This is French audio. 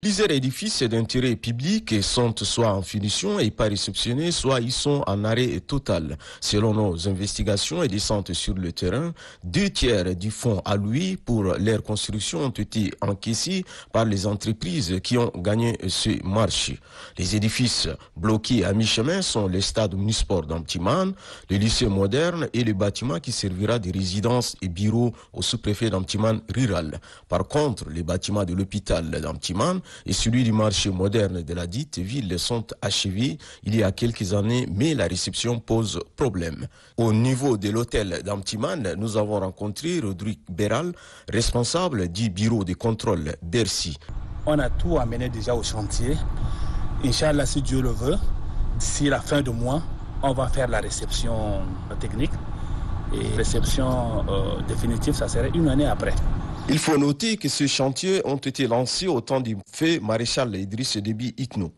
Plusieurs édifices d'intérêt public sont soit en finition et pas réceptionnés, soit ils sont en arrêt total. Selon nos investigations et descentes sur le terrain, deux tiers du fonds lui pour leur construction ont été encaissés par les entreprises qui ont gagné ce marché. Les édifices bloqués à mi-chemin sont les stades Unisport d'Amtiman, le lycée moderne et le bâtiment qui servira de résidence et bureau au sous-préfet d'Amtiman rural. Par contre, les bâtiments de l'hôpital d'Amtiman et celui du marché moderne de la dite ville sont achevés il y a quelques années, mais la réception pose problème. Au niveau de l'hôtel d'Amtiman, nous avons rencontré Rodrigue Béral, responsable du bureau de contrôle Bercy. On a tout amené déjà au chantier. Inch'Allah, si Dieu le veut, d'ici la fin du mois, on va faire la réception technique. Et réception euh, définitive, ça serait une année après. Il faut noter que ces chantiers ont été lancés au temps du fait maréchal Idriss Déby Itno.